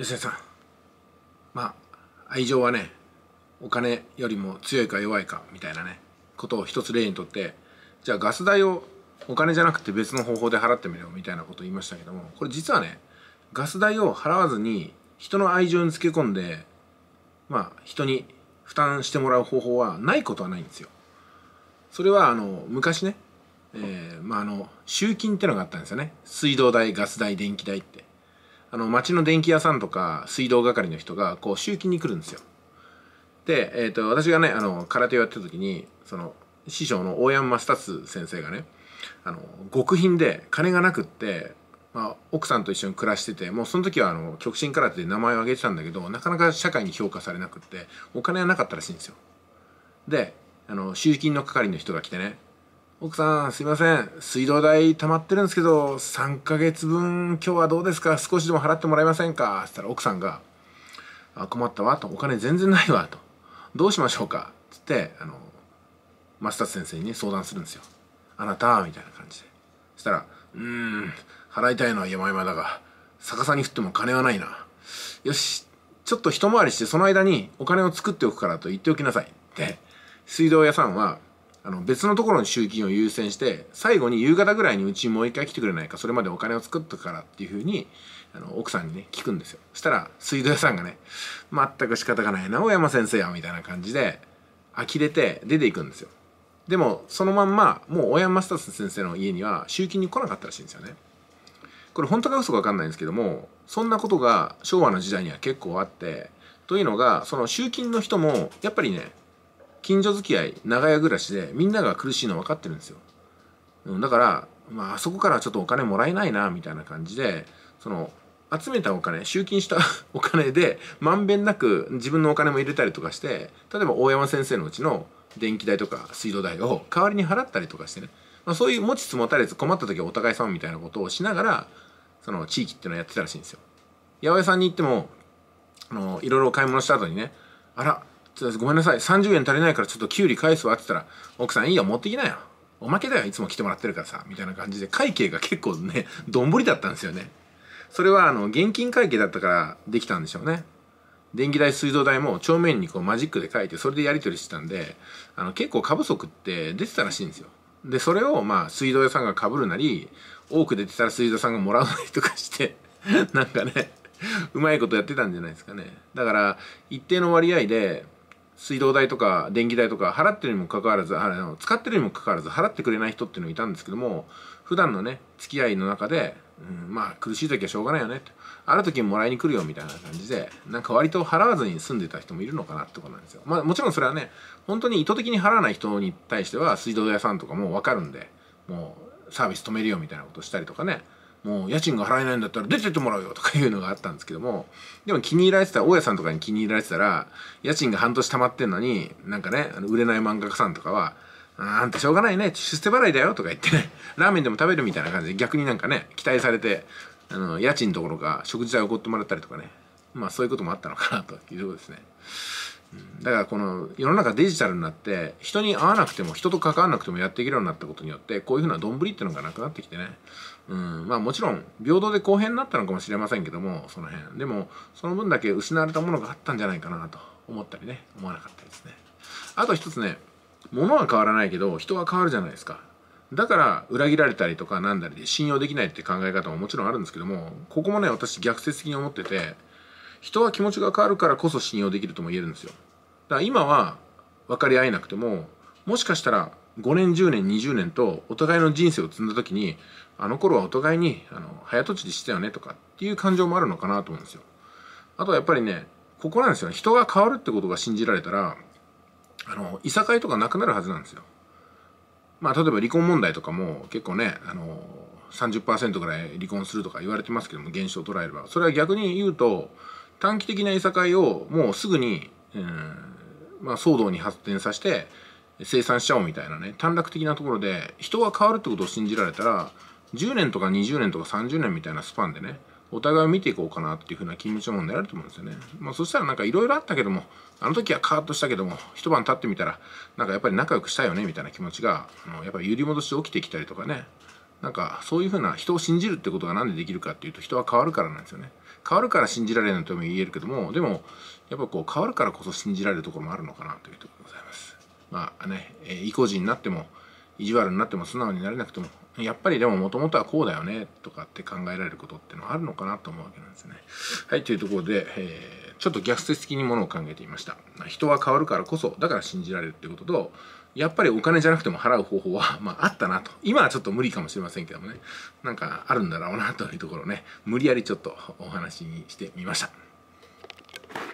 吉田さんまあ愛情はねお金よりも強いか弱いかみたいなねことを一つ例にとってじゃあガス代をお金じゃなくて別の方法で払ってみろみたいなことを言いましたけどもこれ実はねガス代を払わずに人の愛情につけ込んでまあ人に負担してもらう方法はないことはないんですよ。それはあの昔ね、えー、まああの集金ってのがあったんですよね水道代ガス代電気代って。あの町の電気屋さんとか水道係の人がこう集金に来るんですよで、えーと、私がねあの空手をやってた時にその師匠の大山正達先生がねあの極貧で金がなくって、まあ、奥さんと一緒に暮らしててもうその時はあの極真空手で名前を挙げてたんだけどなかなか社会に評価されなくってお金はなかったらしいんですよであの集金の係の人が来てね奥さん、すいません。水道代溜まってるんですけど、3ヶ月分、今日はどうですか少しでも払ってもらえませんかつったら奥さんが、あ困ったわ、と。お金全然ないわ、と。どうしましょうかつって、あの、増田先生に、ね、相談するんですよ。あなた、みたいな感じで。そしたら、うーん、払いたいのは山々だが、逆さに振っても金はないな。よし、ちょっと一回りして、その間にお金を作っておくからと言っておきなさい。って、水道屋さんは、あの別のところの集金を優先して最後に夕方ぐらいにうちにもう一回来てくれないかそれまでお金を作っとくからっていうふうにあの奥さんにね聞くんですよそしたら水道屋さんがね全く仕方がないな大山先生やみたいな感じで呆れて出ていくんですよでもそのまんまもう大山スタス先生の家には集金に来なかったらしいんですよねこれ本当か嘘か分かんないんですけどもそんなことが昭和の時代には結構あってというのがその集金の人もやっぱりね近所付き合い長屋暮らしでみんなが苦しいの分かってるんですよ、うん、だからまああそこからちょっとお金もらえないなみたいな感じでその集めたお金集金した お金でまんべんなく自分のお金も入れたりとかして例えば大山先生のうちの電気代とか水道代を代わりに払ったりとかしてね、まあ、そういう持ちつ持たれつ困った時はお互い様みたいなことをしながらその地域っていうのをやってたらしいんですよ八百屋さんに行ってもあのいろいろ買い物した後にねあらごめんなさい、30円足りないからちょっとキュウリ返すわって言ったら、奥さんいいよ、持ってきなよ。おまけだよ、いつも来てもらってるからさ。みたいな感じで、会計が結構ね、どんぶりだったんですよね。それは、あの、現金会計だったからできたんでしょうね。電気代、水道代も帳面にこうマジックで書いて、それでやり取りしてたんで、あの、結構過不足って出てたらしいんですよ。で、それを、まあ、水道屋さんが被るなり、多く出てたら水道さんがもらうなりとかして、なんかね、うまいことやってたんじゃないですかね。だから、一定の割合で、水道代とか電気代とか払ってるにもかかわらずあの使ってるにもかかわらず払ってくれない人っていうのがいたんですけども普段のね付き合いの中で、うん、まあ苦しい時はしょうがないよねってある時もらいに来るよみたいな感じでなんか割と払わずに住んでた人もいるのかなってことなんですよまあもちろんそれはね本当に意図的に払わない人に対しては水道屋さんとかも分かるんでもうサービス止めるよみたいなことしたりとかねもう家賃が払えないんだったら出てってもらうよとかいうのがあったんですけどもでも気に入られてた大家さんとかに気に入られてたら家賃が半年溜まってんのになんかね売れない漫画家さんとかは「あんたしょうがないね出世払いだよ」とか言ってね ラーメンでも食べるみたいな感じで逆になんかね期待されてあの家賃どころか食事代をってもらったりとかねまあそういうこともあったのかなというところですね。だからこの世の中デジタルになって人に会わなくても人と関わらなくてもやっていけるようになったことによってこういうふうな丼っていうのがなくなってきてねうんまあもちろん平等で公平になったのかもしれませんけどもその辺でもその分だけ失われたものがあったんじゃないかなと思ったりね思わなかったですねあと一つね物は変わらないけど人は変わるじゃないですかだから裏切られたりとかなんだりで信用できないって考え方ももちろんあるんですけどもここもね私逆説的に思ってて人は気持ちが変わるからこそ信用できるとも言えるんですよだから今は分かり合えなくてももしかしたら5年10年20年とお互いの人生を積んだ時にあの頃はお互いにあの早とちりしてたよねとかっていう感情もあるのかなと思うんですよあとはやっぱりねここなんですよね人が変わるってことが信じられたらあのいさかいとかなくなるはずなんですよまあ例えば離婚問題とかも結構ねあの30%ぐらい離婚するとか言われてますけども現象を捉えればそれは逆に言うと短期的ないさかいをもうすぐに、うんまあ、騒動に発展させて生産しちゃおうみたいなね短絡的なところで人が変わるってことを信じられたら10年とか20年とか30年みたいなスパンでねお互いを見ていこうかなっていうふうな気持ちも狙えると思うんですよね。まあ、そしたらなんかいろいろあったけどもあの時はカーッとしたけども一晩経ってみたらなんかやっぱり仲良くしたいよねみたいな気持ちがやっぱり揺り戻して起きてきたりとかねなんかそういうふうな人を信じるってことが何でできるかっていうと人は変わるからなんですよね。変わるから信じられないとも言えるけどもでもやっぱこう変わるからこそ信じられるところもあるのかなというところでございます。まあね、え意固地になっても意地悪になっても素直になれなくてもやっぱりでももともとはこうだよねとかって考えられることってのはあるのかなと思うわけなんですね。はいというところで、えー、ちょっと逆説的にものを考えてみました。人は変わるからこそだから信じられるってこととやっぱりお金じゃなくても払う方法は、まあ、あったなと。今はちょっと無理かもしれませんけどもね。なんかあるんだろうなというところね、無理やりちょっとお話にしてみました。